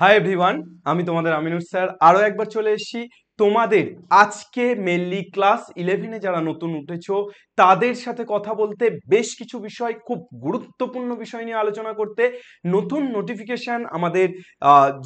Hi everyone আমি তোমাদের Aminur sir আরও একবার চলে এসেছি তোমাদের আজকে মেনলি ক্লাস ইলেভেনে যারা নতুন উঠেছ তাদের সাথে কথা বলতে বেশ কিছু বিষয় খুব গুরুত্বপূর্ণ বিষয় নিয়ে আলোচনা করতে নতুন নোটিফিকেশান আমাদের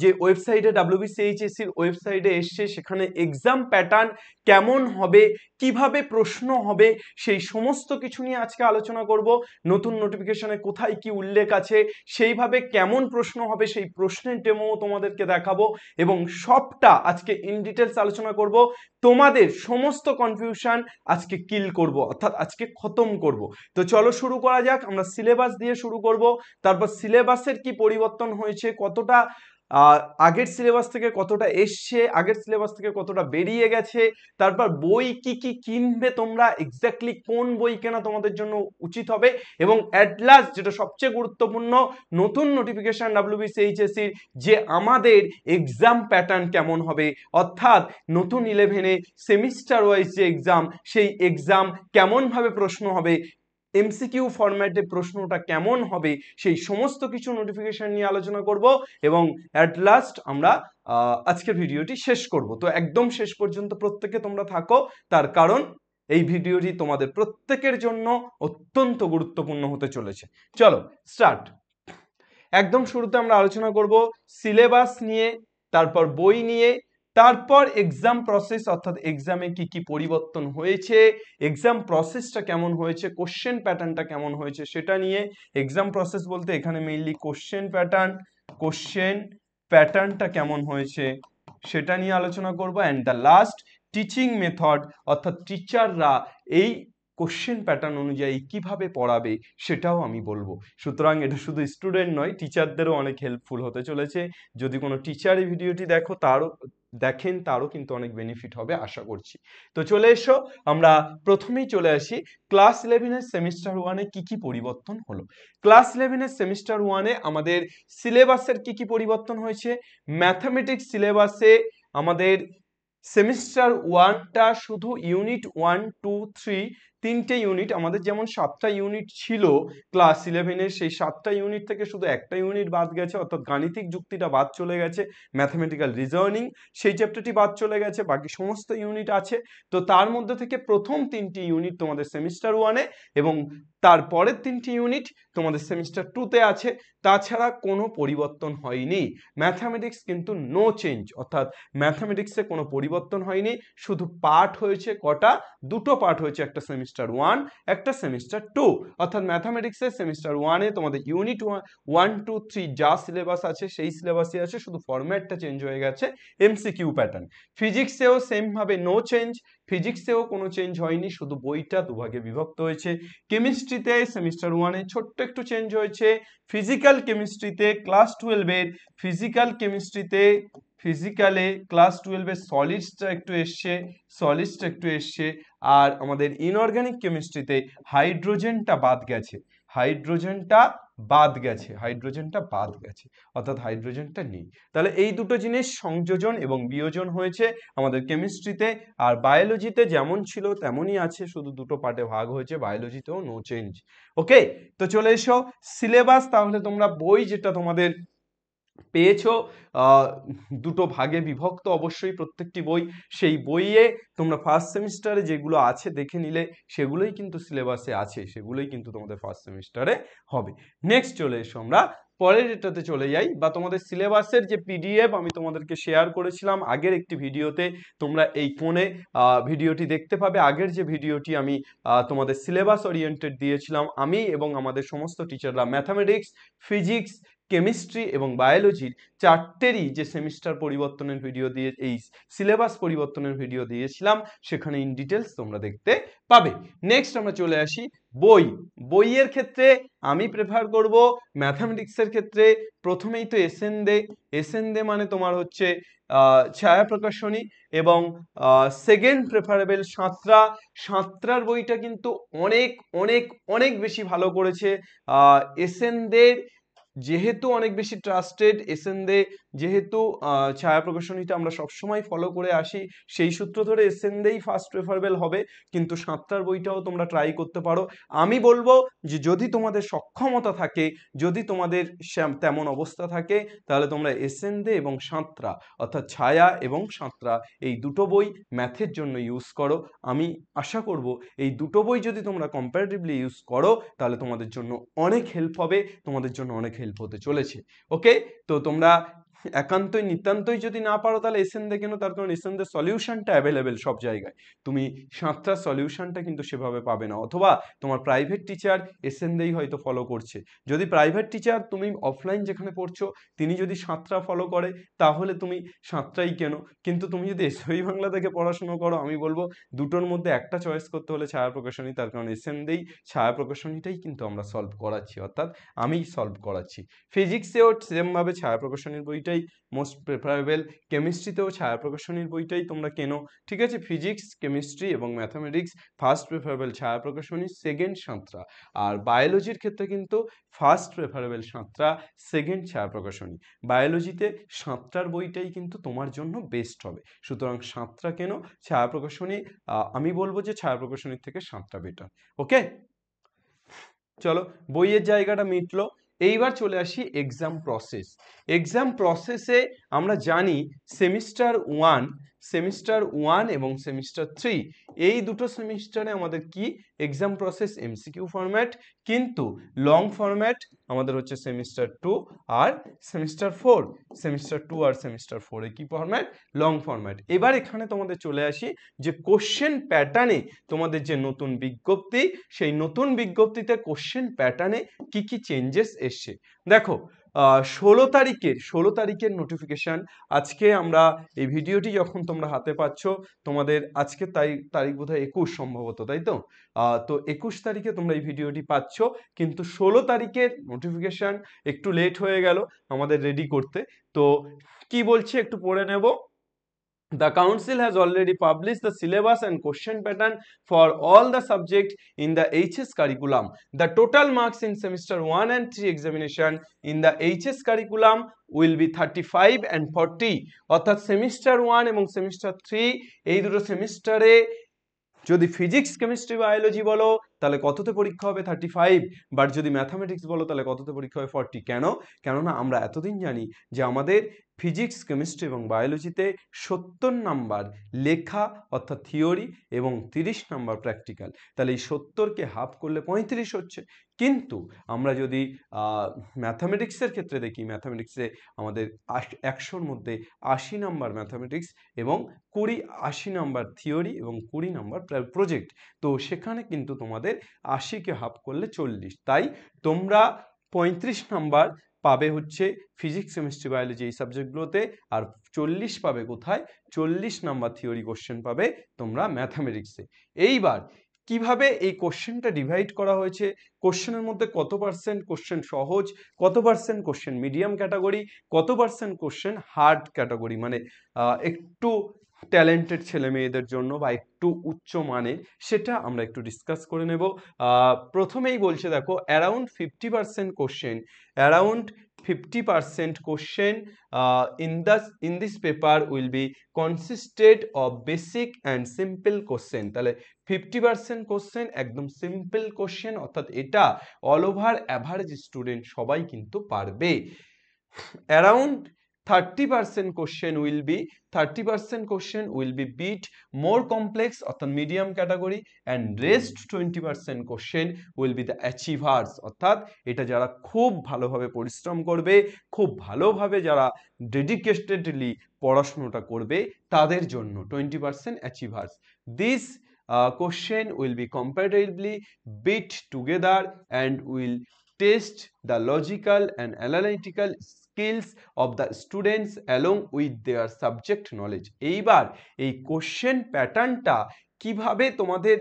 যে ওয়েবসাইটে ডাব্লিউবিসিএইচএসির ওয়েবসাইটে এসছে সেখানে এক্সাম প্যাটার্ন কেমন হবে কিভাবে প্রশ্ন হবে সেই সমস্ত কিছু নিয়ে আজকে আলোচনা করব নতুন নোটিফিকেশনে কোথায় কি উল্লেখ আছে সেইভাবে কেমন প্রশ্ন হবে সেই প্রশ্নের ডেমো তোমাদেরকে দেখাবো এবং সবটা আজকে ইন ডিটেলস আলোচনা করব তোমাদের সমস্ত কনফিউশন আজকে কিল করব অর্থাৎ আজকে খতম করব তো চলো শুরু করা যাক আমরা সিলেবাস দিয়ে শুরু করব তারপর সিলেবাসের কি পরিবর্তন হয়েছে কতটা আগের সিলেবাস থেকে কতটা এসছে আগের সিলেবাস থেকে কতটা বেরিয়ে গেছে তারপর বই কি কি কিনবে তোমরা এক্স্যাক্টলি কোন বই কেনা তোমাদের জন্য উচিত হবে এবং অ্যাট লাস্ট যেটা সবচেয়ে গুরুত্বপূর্ণ নতুন নোটিফিকেশান ডাব্লিউবিসিএইচএসির যে আমাদের এক্সাম প্যাটার্ন কেমন হবে অর্থাৎ নতুন ইলেভেনে সেমিস্টার ওয়াইজ যে এক্সাম সেই এক্সাম কেমনভাবে প্রশ্ন হবে এমসিকিউ ফরম্যাটে প্রশ্নটা কেমন হবে সেই সমস্ত কিছু নোটিফিকেশন নিয়ে আলোচনা করব এবং অ্যাট লাস্ট আমরা আজকের ভিডিওটি শেষ করব তো একদম শেষ পর্যন্ত প্রত্যেকে তোমরা থাকো তার কারণ এই ভিডিওটি তোমাদের প্রত্যেকের জন্য অত্যন্ত গুরুত্বপূর্ণ হতে চলেছে চলো স্টার্ট একদম শুরুতে আমরা আলোচনা করব সিলেবাস নিয়ে তারপর বই নিয়ে তারপর এক্সাম প্রসেস অর্থাৎ এক্সামে কি কি পরিবর্তন হয়েছে এক্সাম প্রসেসটা কেমন হয়েছে কোশ্চেন প্যাটার্নটা কেমন হয়েছে সেটা নিয়ে এক্সাম প্রসেস বলতে এখানে মেইনলি কোশ্চেন প্যাটার্ন কোশ্চেন প্যাটার্নটা কেমন হয়েছে সেটা নিয়ে আলোচনা করব and the last teaching method অর্থাৎ টিচাররা এই কোশ্চেন প্যাটার্ন অনুযায়ী কিভাবে পড়াবে সেটাও আমি বলবো সুতরাং এটা শুধু স্টুডেন্ট নয় টিচারদেরও অনেক হেল্পফুল হতে চলেছে যদি কোনো টিচার ভিডিওটি দেখো তারও দেখেন তারও কিন্তু অনেক বেনিফিট হবে আশা করছি তো চলে এসো আমরা প্রথমেই চলে আসি ক্লাস ইলেভেনের সেমিস্টার ওয়ানে কি কি পরিবর্তন হলো ক্লাস ইলেভেনের সেমিস্টার ওয়ানে আমাদের সিলেবাসের কি কি পরিবর্তন হয়েছে ম্যাথামেটিক্স সিলেবাসে আমাদের সেমিস্টার ওয়ানটা শুধু ইউনিট ওয়ান টু থ্রি তিনটে ইউনিট আমাদের যেমন সাতটা ইউনিট ছিল ক্লাস ইলেভেনের সেই সাতটা ইউনিট থেকে শুধু একটা ইউনিট বাদ গেছে অর্থাৎ গাণিতিক যুক্তিটা বাদ চলে গেছে ম্যাথামেটিক্যাল রিজার্নিং সেই চ্যাপ্টারটি বাদ চলে গেছে বাকি সমস্ত ইউনিট আছে তো তার মধ্যে থেকে প্রথম তিনটি ইউনিট তোমাদের সেমিস্টার ওয়ানে এবং তারপরের তিনটি ইউনিট তোমাদের সেমিস্টার টুতে আছে তাছাড়া কোনো পরিবর্তন হয়নি ম্যাথামেটিক্স কিন্তু নো চেঞ্জ অর্থাৎ ম্যাথামেটিক্সে কোনো পরিবর্তন হয়নি শুধু পাঠ হয়েছে কটা দুটো পাঠ হয়েছে একটা সেমিস্টার সেমিস্টার ওয়ান একটা সেমিস্টার টু অর্থাৎ ম্যাথামেটিক্সের সেমিস্টার ওয়ানে তোমাদের ইউনিট ওয়ান টু থ্রি যা সিলেবাস আছে সেই সিলেবাসই আছে শুধু ফরম্যাটটা চেঞ্জ হয়ে গেছে এমসিকিউ প্যাটার্ন ফিজিক্সেও সেমভাবে নো চেঞ্জ ফিজিক্সেও কোনো চেঞ্জ হয়নি শুধু বইটা দুভাগে বিভক্ত হয়েছে কেমিস্ট্রিতে সেমিস্টার ওয়ানে ছোট্ট একটু চেঞ্জ হয়েছে ফিজিক্যাল কেমিস্ট্রিতে ক্লাস টুয়েলভের ফিজিক্যাল কেমিস্ট্রিতে ফিজিক্যালে ক্লাস টুয়েলভে সলিডসটা একটু এসছে সলিডসটা একটু এসছে আর আমাদের ইনঅর্গ্যানিক কেমিস্ট্রিতে হাইড্রোজেনটা বাদ গেছে হাইড্রোজেনটা বাদ গেছে হাইড্রোজেনটা বাদ গেছে অর্থাৎ হাইড্রোজেনটা নেই তাহলে এই দুটো জিনিস সংযোজন এবং বিয়োজন হয়েছে আমাদের কেমিস্ট্রিতে আর বায়োলজিতে যেমন ছিল তেমনই আছে শুধু দুটো পার্টে ভাগ হয়েছে বায়োলজিতেও নো চেঞ্জ ওকে তো চলে এসো সিলেবাস তাহলে তোমরা বই যেটা তোমাদের পেয়েছো দুটো ভাগে বিভক্ত অবশ্যই প্রত্যেকটি বই সেই বইয়ে তোমরা ফার্স্ট সেমিস্টারে যেগুলো আছে দেখে নিলে সেগুলোই কিন্তু সিলেবাসে আছে সেগুলোই কিন্তু তোমাদের ফার্স্ট সেমিস্টারে হবে নেক্সট চলে এসো আমরা পরের এটাতে চলে যাই বা তোমাদের সিলেবাসের যে পিডিএফ আমি তোমাদেরকে শেয়ার করেছিলাম আগের একটি ভিডিওতে তোমরা এই কোণে ভিডিওটি দেখতে পাবে আগের যে ভিডিওটি আমি তোমাদের সিলেবাস ওরিয়েন্টেড দিয়েছিলাম আমি এবং আমাদের সমস্ত টিচাররা ম্যাথামেটিক্স ফিজিক্স কেমিস্ট্রি এবং বায়োলজির চারটেরই যে সেমিস্টার পরিবর্তনের ভিডিও দিয়ে এই সিলেবাস পরিবর্তনের ভিডিও দিয়েছিলাম সেখানে ইন ডিটেলস তোমরা দেখতে পাবে নেক্সট আমরা চলে আসি বই বইয়ের ক্ষেত্রে আমি প্রেফার করব ম্যাথামেটিক্সের ক্ষেত্রে প্রথমেই তো এসএন দে এসএন দে মানে তোমার হচ্ছে ছায়া প্রকাশনী এবং সেকেন্ড প্রেফারেবল সাঁতরা সাঁতরার বইটা কিন্তু অনেক অনেক অনেক বেশি ভালো করেছে দের যেহেতু অনেক বেশি ট্রাস্টেড দে যেহেতু ছায়া প্রকাশনীটা আমরা সবসময় ফলো করে আসি সেই সূত্র ধরে এসেন্দেই ফার্স্ট প্রেফারেবল হবে কিন্তু সাতটার বইটাও তোমরা ট্রাই করতে পারো আমি বলবো যে যদি তোমাদের সক্ষমতা থাকে যদি তোমাদের তেমন অবস্থা থাকে তাহলে তোমরা এসেন্দে এবং সাঁতরা অর্থাৎ ছায়া এবং সাঁতরা এই দুটো বই ম্যাথের জন্য ইউজ করো আমি আশা করব এই দুটো বই যদি তোমরা কম্পারেটিভলি ইউজ করো তাহলে তোমাদের জন্য অনেক হেল্প হবে তোমাদের জন্য অনেক হেল্প হতে চলেছে ওকে তো তোমরা একান্তই নিতান্তই যদি না পারো তাহলে এসএন দেখে কেন তার কারণ দে সলিউশনটা অ্যাভেলেবেল সব জায়গায় তুমি সাতটা সলিউশনটা কিন্তু সেভাবে পাবে না অথবা তোমার প্রাইভেট টিচার দেই হয়তো ফলো করছে যদি প্রাইভেট টিচার তুমি অফলাইন যেখানে পড়ছো তিনি যদি সাতটা ফলো করে তাহলে তুমি সাতটাই কেন কিন্তু তুমি যদি এসই বাংলা থেকে পড়াশুনো করো আমি বলবো দুটোর মধ্যে একটা চয়েস করতে হলে ছায়া প্রকাশনী তার কারণ দেই ছায়া প্রকাশনীটাই কিন্তু আমরা সলভ করাচ্ছি অর্থাৎ আমি সলভ করাচ্ছি ফিজিক্সেও সেমভাবে ছায়া প্রকাশনীর বইটা বইটাই মোস্ট প্রেফারেবল কেমিস্ট্রিতেও ছায়া প্রকাশনীর বইটাই তোমরা কেনো ঠিক আছে ফিজিক্স কেমিস্ট্রি এবং mathematics first preferable Chhaya Prakashani second Santra আর বায়োলজির ক্ষেত্রে কিন্তু ফার্স্ট প্রেফারেবল সাঁতরা সেকেন্ড ছায়া প্রকাশনী বায়োলজিতে সাঁতরার বইটাই কিন্তু তোমার জন্য বেস্ট হবে সুতরাং সাঁতরা কেন ছায়া প্রকাশনী আমি বলবো যে ছায়া প্রকাশনীর থেকে সাঁতরা বেটার ওকে চলো বইয়ের জায়গাটা মিটলো এইবার চলে আসি এক্সাম প্রসেস এক্সাম প্রসেসে আমরা জানি সেমিস্টার ওয়ান সেমিস্টার ওয়ান এবং সেমিস্টার থ্রি এই দুটো সেমিস্টারে আমাদের কি এক্সাম প্রসেস এমসিকিউ ফরম্যাট কিন্তু লং ফরম্যাট আমাদের হচ্ছে সেমিস্টার টু আর সেমিস্টার ফোর সেমিস্টার টু আর সেমিস্টার ফোরে কি ফরম্যাট লং ফরম্যাট এবার এখানে তোমাদের চলে আসি যে কোশ্চেন প্যাটার্নে তোমাদের যে নতুন বিজ্ঞপ্তি সেই নতুন বিজ্ঞপ্তিতে কোশ্চেন প্যাটার্নে কি কি চেঞ্জেস এসছে দেখো ষোলো তারিখের ষোলো তারিখের নোটিফিকেশান আজকে আমরা এই ভিডিওটি যখন তোমরা হাতে পাচ্ছ তোমাদের আজকে তাই তারিখ বোধ হয় একুশ সম্ভবত তাই তো তো একুশ তারিখে তোমরা এই ভিডিওটি পাচ্ছ কিন্তু ষোলো তারিখের নোটিফিকেশান একটু লেট হয়ে গেল আমাদের রেডি করতে তো কি বলছি একটু পড়ে নেব The council has already published the syllabus and question pattern for all the subjects in the HS curriculum. The total marks in semester 1 and 3 examination in the HS curriculum will be 35 and 40 অর্থাৎ semester 1 এবং semester 3 এই দুটো সেমিস্টারে যদি physics chemistry biology বলো তাহলে কততে পরীক্ষা হবে থার্টি ফাইভ বাট যদি ম্যাথামেটিক্স বলো তাহলে কততে পরীক্ষা হবে ফর্টি কেন কেননা আমরা এতদিন জানি যে আমাদের ফিজিক্স কেমিস্ট্রি এবং বায়োলজিতে সত্তর নাম্বার লেখা অর্থাৎ থিওরি এবং তিরিশ নাম্বার প্র্যাকটিক্যাল তাহলে এই সত্তরকে হাফ করলে পঁয়ত্রিশ হচ্ছে কিন্তু আমরা যদি ম্যাথামেটিক্সের ক্ষেত্রে দেখি ম্যাথামেটিক্সে আমাদের একশোর মধ্যে আশি নাম্বার ম্যাথামেটিক্স এবং কুড়ি আশি নাম্বার থিওরি এবং কুড়ি নাম্বার প্রজেক্ট তো সেখানে কিন্তু তোমাদের আশিকে হাফ করলে চল্লিশ তাই তোমরা পঁয়ত্রিশ নাম্বার পাবে হচ্ছে ফিজিক্স কেমিস্ট্রি বায়োলজি এই সাবজেক্টগুলোতে আর চল্লিশ পাবে কোথায় চল্লিশ নাম্বার থিওরি কোশ্চেন পাবে তোমরা ম্যাথামেটিক্সে এইবার কিভাবে এই কোশ্চেনটা ডিভাইড করা হয়েছে কোশ্চেনের মধ্যে কত পার্সেন্ট কোশ্চেন সহজ কত পার্সেন্ট কোশ্চেন মিডিয়াম ক্যাটাগরি কত পার্সেন্ট কোশ্চেন হার্ড ক্যাটাগরি মানে একটু ট্যালেন্টেড ছেলে মেয়েদের জন্য বা একটু উচ্চ মানে সেটা আমরা একটু ডিসকাস করে নেব প্রথমেই বলছে দেখো around fifty percent question around fifty percent question in thus in this paper will be consisted of basic and simple question তাহলে ফিফটি পারসেন্ট কোশ্চেন একদম সিম্পল কোশ্চেন অর্থাৎ এটা অল ওভার অ্যাভারেজ স্টুডেন্ট সবাই কিন্তু পারবে around 30% question will be 30% question will be bit more complex অর্থাৎ medium category and rest 20% question will be the achievers অর্থাৎ এটা যারা খুব ভালোভাবে পরিশ্রম করবে খুব ভালোভাবে যারা ডেডিকেটেডলি পড়াশোনাটা করবে তাদের জন্য 20% achievers this uh, question will be comparatively bit together and will test the logical and analytical skills of the students along with their subject knowledge এইবার এই কোশ্চেন প্যাটার্নটা কিভাবে তোমাদের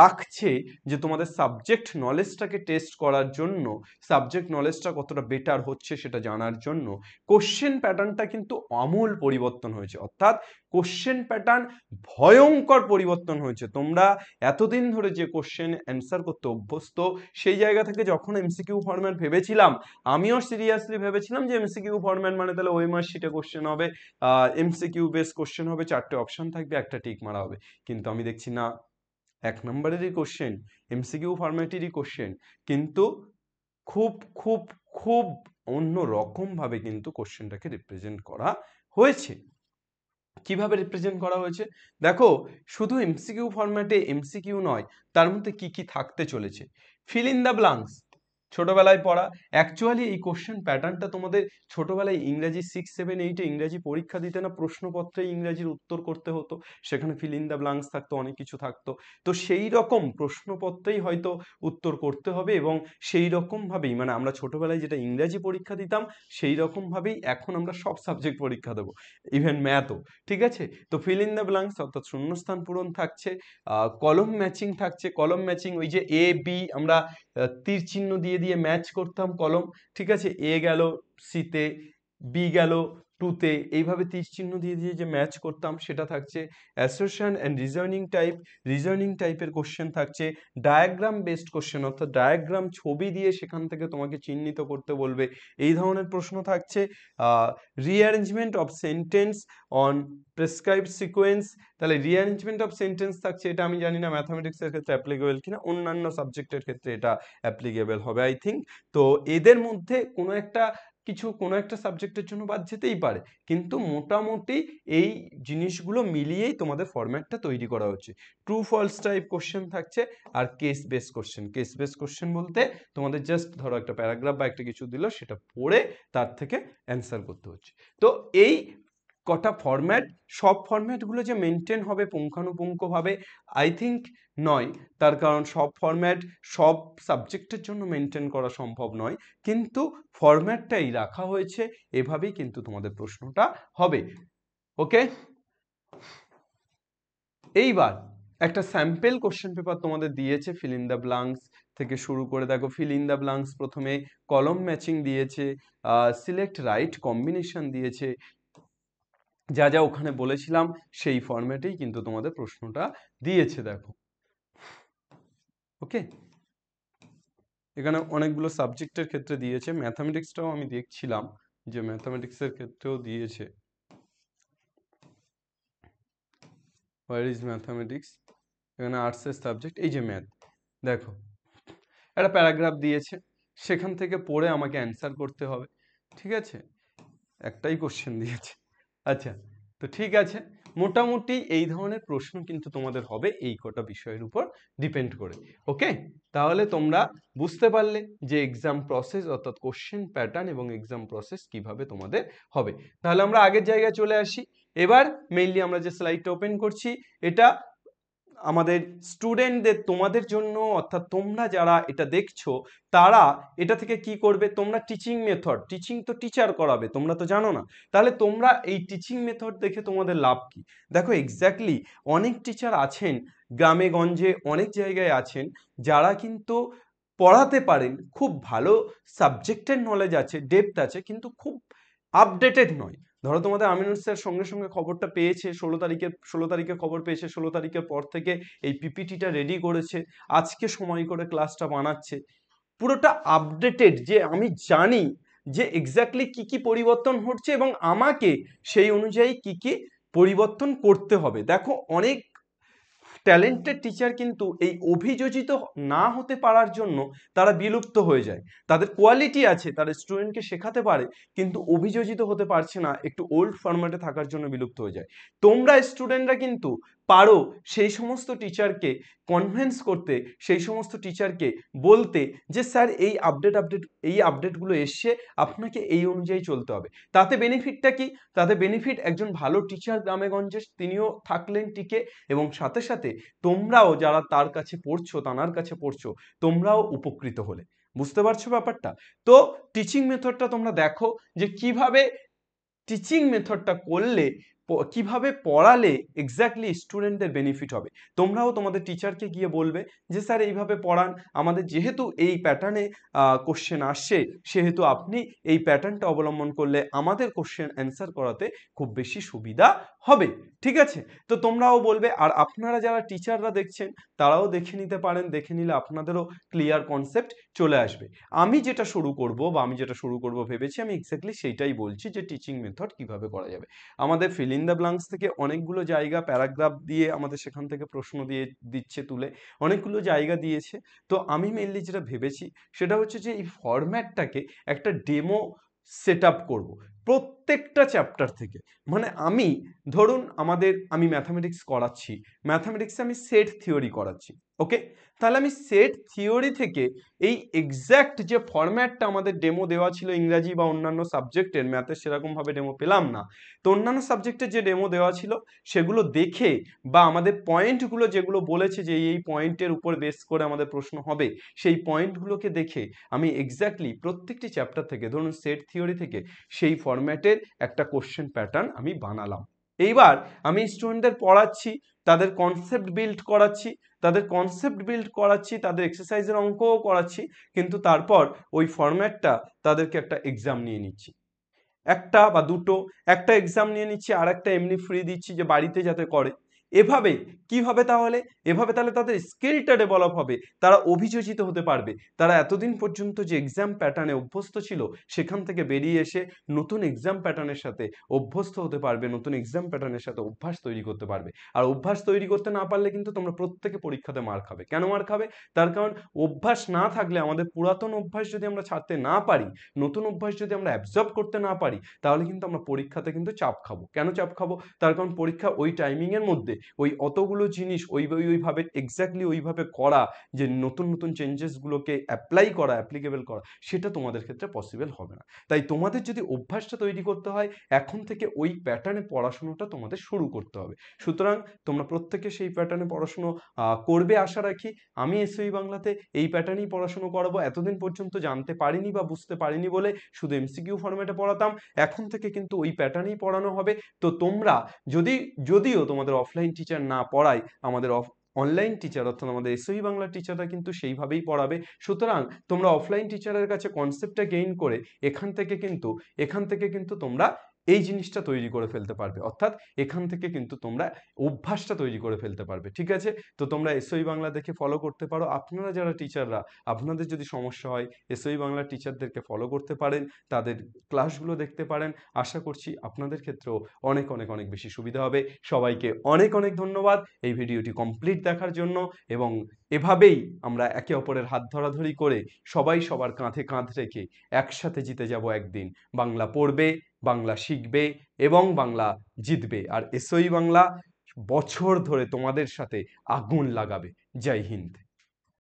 রাখছে যে তোমাদের সাবজেক্ট নলেজটাকে টেস্ট করার জন্য সাবজেক্ট নলেজটা কতটা বেটার হচ্ছে সেটা জানার জন্য কোশ্চেন প্যাটার্নটা কিন্তু আমূল পরিবর্তন হয়েছে অর্থাৎ কোশ্চেন প্যাটার্ন ভয়ঙ্কর পরিবর্তন হয়েছে তোমরা এতদিন ধরে যে কোশ্চেন অ্যান্সার করতে অভ্যস্ত সেই জায়গা থেকে যখন এমসিকিউ ফর্ম্যাট ভেবেছিলাম আমিও সিরিয়াসলি ভেবেছিলাম যে এমসিকিউ ফর্ম্যাট মানে তাহলে ওই সেটা কোশ্চেন হবে এমসিকিউ বেস কোশ্চেন হবে চারটে অপশন থাকবে একটা টিক মারা হবে কিন্তু আমি দেখছি না এক নম্বরেরই কোশ্চেন এমসিকিউ ফর্ম্যাটেরই কোশ্চেন কিন্তু খুব খুব খুব অন্য রকমভাবে কিন্তু কোশ্চেনটাকে রিপ্রেজেন্ট করা হয়েছে কিভাবে রিপ্রেজেন্ট করা হয়েছে দেখো শুধু এমসিকিউ ফরম্যাটে এমসিকিউ নয় তার মধ্যে কি কি থাকতে চলেছে ফিল ইন দ্য ব্লাঙ্কস ছোটবেলায় পড়া অ্যাকচুয়ালি এই কোশ্চেন প্যাটার্নটা তোমাদের ছোটবেলায় ইংরাজি সিক্স সেভেন এইটে ইংরাজি পরীক্ষা দিতে না প্রশ্নপত্রে ইংরাজির উত্তর করতে হতো সেখানে ফিল ইন দ্য ব্লাঙ্কস থাকতো অনেক কিছু থাকতো তো সেই রকম প্রশ্নপত্রেই হয়তো উত্তর করতে হবে এবং সেই রকমভাবেই মানে আমরা ছোটবেলায় যেটা ইংরাজি পরীক্ষা দিতাম সেই রকমভাবেই এখন আমরা সব সাবজেক্ট পরীক্ষা দেবো ইভেন ম্যাথও ঠিক আছে তো ফিল ইন দ্য ব্লাঙ্কস অর্থাৎ শূন্যস্থান পূরণ থাকছে কলম ম্যাচিং থাকছে কলম ম্যাচিং ওই যে এ বি আমরা তীর চিহ্ন দিয়ে দিয়ে ম্যাচ করতাম কলম ঠিক আছে এ গেল সিতে বি গেল টুতে এইভাবে তীর চিহ্ন দিয়ে দিয়ে যে ম্যাচ করতাম সেটা থাকছে association and reasoning type reasoning টাইপের কোশ্চেন থাকছে ডায়াগ্রাম বেসড কোশ্চেন অর্থাৎ ডায়াগ্রাম ছবি দিয়ে সেখান থেকে তোমাকে চিহ্নিত করতে বলবে এই ধরনের প্রশ্ন থাকছে rearrangement of sentence on prescribe sequence তাহলে রিঅ্যারেঞ্জমেন্ট অফ সেন্টেন্স থাকছে এটা আমি জানি না ম্যাথামেটিক্সের ক্ষেত্রে অ্যাপ্লিকেবল কিনা অন্যান্য সাবজেক্টের ক্ষেত্রে এটা অ্যাপ্লিকেবল হবে আই থিঙ্ক তো এদের মধ্যে কোনো একটা কিছু কোনো একটা সাবজেক্টের জন্য বাদ যেতেই পারে কিন্তু মোটামুটি এই জিনিসগুলো মিলিয়েই তোমাদের ফরম্যাটটা তৈরি করা হচ্ছে ট্রু ফলস টাইপ কোশ্চেন থাকছে আর case base question case base question বলতে তোমাদের জাস্ট ধরো একটা প্যারাগ্রাফ বা একটা কিছু দিল সেটা পড়ে তার থেকে অ্যান্সার করতে হচ্ছে তো এই কটা ফরম্যাট সব ফরম্যাটগুলো যে মেনটেন হবে পুঙ্খানুপুঙ্খভাবে আই থিঙ্ক নয় তার কারণ সব ফরম্যাট সব সাবজেক্টের জন্য মেনটেন করা সম্ভব নয় কিন্তু ফরম্যাটটাই রাখা হয়েছে এভাবেই কিন্তু তোমাদের প্রশ্নটা হবে ওকে এইবার একটা স্যাম্পেল কোশ্চেন পেপার তোমাদের দিয়েছে ফিল ইন দ্য ব্লাঙ্কস থেকে শুরু করে দেখো ফিল ইন দ্য ব্লাঙ্কস প্রথমে কলম ম্যাচিং দিয়েছে সিলেক্ট রাইট কম্বিনেশন দিয়েছে যা যা ওখানে বলেছিলাম সেই ফর্ম্যাটেই কিন্তু তোমাদের প্রশ্নটা দিয়েছে দেখো ওকে এখানে অনেকগুলো সাবজেক্টের ক্ষেত্রে দিয়েছে ম্যাথামেটিক্সটাও আমি দেখছিলাম যে ম্যাথামেটিক্সের ক্ষেত্রেও দিয়েছে হোয়ার ইজ ম্যাথামেটিক্স এখানে আর্টসের সাবজেক্ট এই যে ম্যাথ দেখো একটা প্যারাগ্রাফ দিয়েছে সেখান থেকে পড়ে আমাকে অ্যান্সার করতে হবে ঠিক আছে একটাই কোশ্চেন দিয়েছে আচ্ছা তো ঠিক আছে মোটামুটি এই ধরনের প্রশ্ন কিন্তু তোমাদের হবে এই কটা বিষয়ের উপর ডিপেন্ড করে ওকে তাহলে তোমরা বুঝতে পারলে যে এক্সাম প্রসেস অর্থাৎ কোশ্চেন প্যাটার্ন এবং এক্সাম প্রসেস কিভাবে তোমাদের হবে তাহলে আমরা আগের জায়গায় চলে আসি এবার মেইনলি আমরা যে স্লাইডটা ওপেন করছি এটা আমাদের স্টুডেন্টদের তোমাদের জন্য অর্থাৎ তোমরা যারা এটা দেখছো তারা এটা থেকে কি করবে তোমরা টিচিং মেথড টিচিং তো টিচার করাবে তোমরা তো জানো না তাহলে তোমরা এই টিচিং মেথড দেখে তোমাদের লাভ কি দেখো এক্স্যাক্টলি অনেক টিচার আছেন গ্রামে গঞ্জে অনেক জায়গায় আছেন যারা কিন্তু পড়াতে পারেন খুব ভালো সাবজেক্টের নলেজ আছে ডেপথ আছে কিন্তু খুব আপডেটেড নয় ধরো তোমাদের আমিনুল স্যার সঙ্গে সঙ্গে খবরটা পেয়েছে ষোলো তারিখে ষোলো তারিখে খবর পেয়েছে ষোলো তারিখের পর থেকে এই পিপিটিটা রেডি করেছে আজকে সময় করে ক্লাসটা বানাচ্ছে পুরোটা আপডেটেড যে আমি জানি যে এক্স্যাক্টলি কি কি পরিবর্তন হচ্ছে এবং আমাকে সেই অনুযায়ী কি কি পরিবর্তন করতে হবে দেখো অনেক ট্যালেন্টেড টিচার কিন্তু এই অভিযোজিত না হতে পারার জন্য তারা বিলুপ্ত হয়ে যায় তাদের কোয়ালিটি আছে তারা স্টুডেন্টকে শেখাতে পারে কিন্তু অভিযোজিত হতে পারছে না একটু ওল্ড ফরম্যাটে থাকার জন্য বিলুপ্ত হয়ে যায় তোমরা স্টুডেন্টরা কিন্তু পারো সেই সমস্ত টিচারকে কনভেন্স করতে সেই সমস্ত টিচারকে বলতে যে স্যার এই আপডেট আপডেট এই আপডেটগুলো এসছে আপনাকে এই অনুযায়ী চলতে হবে তাতে বেনিফিটটা কি তাতে বেনিফিট একজন ভালো টিচার গ্রামেগঞ্জে তিনিও থাকলেন টিকে এবং সাথে সাথে তোমরাও যারা তার কাছে পড়ছো তানার কাছে পড়ছো তোমরাও উপকৃত হলে বুঝতে পারছো ব্যাপারটা তো টিচিং মেথডটা তোমরা দেখো যে কিভাবে টিচিং মেথডটা করলে কিভাবে পড়ালে এক্স্যাক্টলি স্টুডেন্টদের বেনিফিট হবে তোমরাও তোমাদের টিচারকে গিয়ে বলবে যে স্যার এইভাবে পড়ান আমাদের যেহেতু এই প্যাটার্নে কোশ্চেন আসছে সেহেতু আপনি এই প্যাটার্নটা অবলম্বন করলে আমাদের কোশ্চেন অ্যান্সার করাতে খুব বেশি সুবিধা হবে ঠিক আছে তো তোমরাও বলবে আর আপনারা যারা টিচাররা দেখছেন তারাও দেখে নিতে পারেন দেখে নিলে আপনাদেরও ক্লিয়ার কনসেপ্ট চলে আসবে আমি যেটা শুরু করব বা আমি যেটা শুরু করব ভেবেছি আমি এক্স্যাক্টলি সেইটাই বলছি যে টিচিং মেথড কিভাবে করা যাবে আমাদের ফিলিং দ্য ব্লাঙ্কস থেকে অনেকগুলো জায়গা প্যারাগ্রাফ দিয়ে আমাদের সেখান থেকে প্রশ্ন দিয়ে দিচ্ছে তুলে অনেকগুলো জায়গা দিয়েছে তো আমি মেনলি যেটা ভেবেছি সেটা হচ্ছে যে এই ফরম্যাটটাকে একটা ডেমো সেট আপ করবো প্রত্যেকটা চ্যাপ্টার থেকে মানে আমি ধরুন আমাদের আমি ম্যাথামেটিক্স করাচ্ছি ম্যাথামেটিক্সে আমি সেট থিওরি করাচ্ছি ওকে তাহলে আমি সেট থিওরি থেকে এই এক্স্যাক্ট যে ফরম্যাটটা আমাদের ডেমো দেওয়া ছিল ইংরাজি বা অন্যান্য সাবজেক্টের ম্যাথের সেরকমভাবে ডেমো পেলাম না তো অন্যান্য সাবজেক্টের যে ডেমো দেওয়া ছিল সেগুলো দেখে বা আমাদের পয়েন্টগুলো যেগুলো বলেছে যে এই পয়েন্টের উপর বেস করে আমাদের প্রশ্ন হবে সেই পয়েন্টগুলোকে দেখে আমি এক্স্যাক্টলি প্রত্যেকটি চ্যাপ্টার থেকে ধরুন সেট থিওরি থেকে সেই ফর ফরম্যাটের একটা কোশ্চেন প্যাটার্ন আমি বানালাম এইবার আমি স্টুডেন্টদের পড়াচ্ছি তাদের কনসেপ্ট বিল্ড করাচ্ছি তাদের কনসেপ্ট বিল্ড করাচ্ছি তাদের এক্সারসাইজের অঙ্কও করাচ্ছি কিন্তু তারপর ওই ফরম্যাটটা তাদেরকে একটা এক্সাম নিয়ে নিচ্ছি একটা বা দুটো একটা এক্সাম নিয়ে নিচ্ছি আর একটা এমনি ফ্রি দিচ্ছি যে বাড়িতে যাতে করে এভাবে কি হবে তাহলে এভাবে তাহলে তাদের স্কিলটা ডেভেলপ হবে তারা অভিযোজিত হতে পারবে তারা এতদিন পর্যন্ত যে এক্সাম প্যাটার্নে অভ্যস্ত ছিল সেখান থেকে বেরিয়ে এসে নতুন এক্সাম প্যাটার্নের সাথে অভ্যস্ত হতে পারবে নতুন এক্সাম প্যাটার্নের সাথে অভ্যাস তৈরি করতে পারবে আর অভ্যাস তৈরি করতে না পারলে কিন্তু তোমরা প্রত্যেকে পরীক্ষাতে মার খাবে কেন মার খাবে তার কারণ অভ্যাস না থাকলে আমাদের পুরাতন অভ্যাস যদি আমরা ছাড়তে না পারি নতুন অভ্যাস যদি আমরা অ্যাবজর্ব করতে না পারি তাহলে কিন্তু আমরা পরীক্ষাতে কিন্তু চাপ খাবো কেন চাপ খাবো তার কারণ পরীক্ষা ওই টাইমিংয়ের মধ্যে ওই অতগুলো জিনিস ওই ওইভাবে এক্স্যাক্টলি ওইভাবে করা যে নতুন নতুন চেঞ্জেসগুলোকে অ্যাপ্লাই করা অ্যাপ্লিকেবল করা সেটা তোমাদের ক্ষেত্রে পসিবল হবে না তাই তোমাদের যদি অভ্যাসটা তৈরি করতে হয় এখন থেকে ওই প্যাটার্নে পড়াশুনোটা তোমাদের শুরু করতে হবে সুতরাং তোমরা প্রত্যেকে সেই প্যাটার্নে পড়াশুনো করবে আশা রাখি আমি এসই বাংলাতে এই প্যাটার্নেই পড়াশুনো করাবো এতদিন পর্যন্ত জানতে পারিনি বা বুঝতে পারিনি বলে শুধু এমসিকিউ ফরম্যাটে পড়াতাম এখন থেকে কিন্তু ওই প্যাটার্নেই পড়ানো হবে তো তোমরা যদি যদিও তোমাদের অফলাইন টিচার না পড়ায় আমাদের অফ অনলাইন টিচার অর্থাৎ আমাদের এসই বাংলা টিচাররা কিন্তু সেইভাবেই পড়াবে সুতরাং তোমরা অফলাইন টিচারের কাছে কনসেপ্টটা গেইন করে এখান থেকে কিন্তু এখান থেকে কিন্তু তোমরা এই জিনিসটা তৈরি করে ফেলতে পারবে অর্থাৎ এখান থেকে কিন্তু তোমরা অভ্যাসটা তৈরি করে ফেলতে পারবে ঠিক আছে তো তোমরা এসওই বাংলা দেখে ফলো করতে পারো আপনারা যারা টিচাররা আপনাদের যদি সমস্যা হয় এসওই বাংলা টিচারদেরকে ফলো করতে পারেন তাদের ক্লাসগুলো দেখতে পারেন আশা করছি আপনাদের ক্ষেত্রেও অনেক অনেক অনেক বেশি সুবিধা হবে সবাইকে অনেক অনেক ধন্যবাদ এই ভিডিওটি কমপ্লিট দেখার জন্য এবং এভাবেই আমরা একে অপরের হাত ধরাধরি করে সবাই সবার কাঁধে কাঁধ রেখে একসাথে জিতে যাব একদিন বাংলা পড়বে বাংলা শিখবে এবং বাংলা জিতবে আর এসই বাংলা বছর ধরে তোমাদের সাথে আগুন লাগাবে জয় হিন্দ